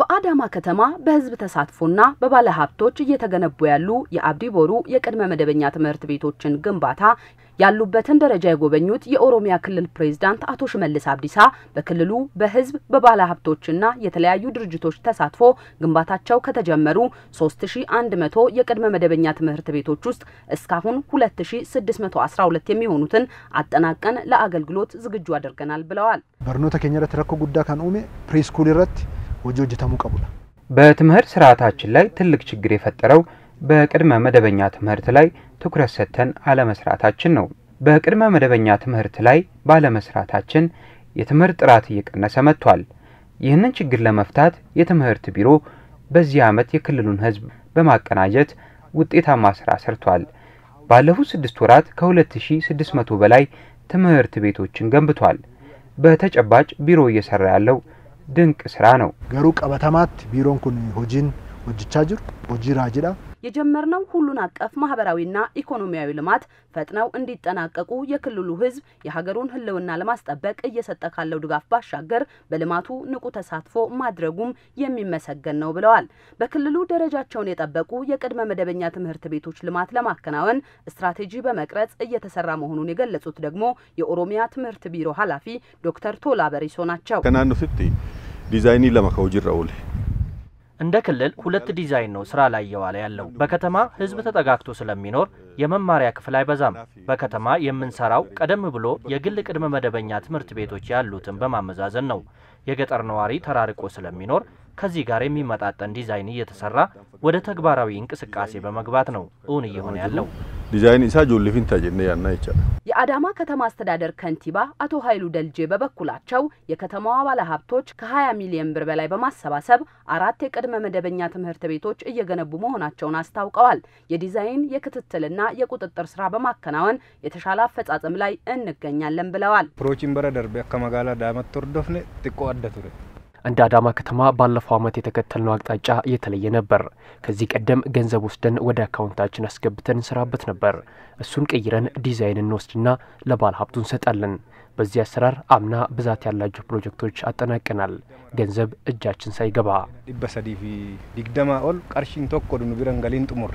በአዳማ ከተማ በህዝብ ተሳትፎና በባለሀብቶች እየተገነቡ ያሉ የአብዲ ቦሩ የቅድመ መደበኛ ትምህርት ቤቶችን ግንባታ ያሉበትን ደረጃ የጎበኙት የኦሮሚያ ክልል ፕሬዝዳንት አቶ ሽመልስ አብዲሳ በክልሉ በህዝብ በባለሀብቶችና የተለያዩ ድርጅቶች ተሳትፎ ግንባታቸው ከተጀመሩ 3100 የቅድመ መደበኛ ትምህርት ቤቶች ውስጥ እስካሁን 2612 የሚሆኑትን አጠናቀን ለአገልግሎት ዝግጁ አድርገናል ብለዋል። በርኖተ ኬኛ ረኮ ጉዳ ካን ኡሜ ፕሪስኩል ረት ወጆ hojjetamuu qabudha። በትምህርት ስርዓታችን ላይ ትልቅ ችግር የፈጠረው በቅድመ መደበኛ ትምህርት ላይ ትኩረት ሰጥተን አለመስራታችን ነው። በቅድመ መደበኛ ትምህርት ላይ ባለመስራታችን የትምህርት ጥራት እየቀነሰ መጥቷል። ይህንን ችግር ለመፍታት የትምህርት ቢሮ በዚህ ዓመት የክልሉን ህዝብ በማቀናጀት ውጤታማ ስራ ሰርቷል። ባለፉት ስድስት ወራት ከ2600 በላይ ትምህርት ቤቶችን ገንብቷል። በተጨባጭ ቢሮ እየሰራ ያለው ድንቅ ስራ ነው። ገሩ ቀበተማት ቢሮን ኩን ሆጂን ሆጅቻ ጅር ሆጂ ራጅዳ የጀመርነው ሁሉን አቀፍ ማህበራዊና ኢኮኖሚያዊ ልማት ፈጥነው እንዲጠናቀቁ የክልሉ ህዝብ የሀገሩን ህልውና ለማስጠበቅ እየሰጠ ካለው ድጋፍ ባሻገር በልማቱ ንቁ ተሳትፎ ማድረጉም የሚመሰገን ነው ብለዋል። በክልሉ ደረጃቸውን የጠበቁ የቅድመ መደበኛ ትምህርት ቤቶች ልማት ለማከናወን ስትራቴጂ በመቅረጽ እየተሰራ መሆኑን የገለጹት ደግሞ የኦሮሚያ ትምህርት ቢሮ ኃላፊ ዶክተር ቶላ በሪሶ ናቸው። ዲዛይኒን ለማ ረውል እንደ ክልል ሁለት ዲዛይን ነው ስራ ላይ እየዋለ ያለው። በከተማ ህዝብ ተጠጋግቶ ስለሚኖር የመማሪያ ክፍል አይበዛም። በከተማ የምንሰራው ቀደም ብሎ የግል ቅድመ መደበኛ ትምህርት ቤቶች ያሉትን በማመዛዘን ነው። የገጠር ነዋሪ ተራርቆ ስለሚኖር ከዚህ ጋር የሚመጣጠን ዲዛይን እየተሰራ ወደ ተግባራዊ እንቅስቃሴ በመግባት ነው እውን እየሆነ ያለው። ዲዛይን ኢሳ ጆሌ ፊንታ ያና ይቻላል። የአዳማ ከተማ አስተዳደር ከንቲባ አቶ ኃይሉ ደልጄ በበኩላቸው የከተማዋ ባለሀብቶች ከ20 ሚሊዮን ብር በላይ በማሰባሰብ አራት የቅድመ መደበኛ ትምህርት ቤቶች እየገነቡ መሆናቸውን አስታውቀዋል። የዲዛይን የክትትልና የቁጥጥር ስራ በማከናወን የተሻለ አፈጻጸም ላይ እንገኛለን ብለዋል። ፕሮቺን በረደር ከመጋላ ዳመት ወርዶፍነ ጥቆ አደቱረ እንደ አዳማ ከተማ ባለፈው ዓመት የተከተልነው አቅጣጫ የተለየ ነበር። ከዚህ ቀደም ገንዘብ ወስደን ወደ አካውንታችን አስገብተን እንሰራበት ነበር። እሱን ቀይረን ዲዛይን እንወስድና ለባለ ሀብቱ እንሰጣለን። በዚህ አሰራር አምና ብዛት ያላቸው ፕሮጀክቶች አጠናቀናል። ገንዘብ እጃችን ሳይገባ ዲበሰዲፊ ዲግደማ ኦል ቀርሺን ቶኮ ዱኑ ጥሙር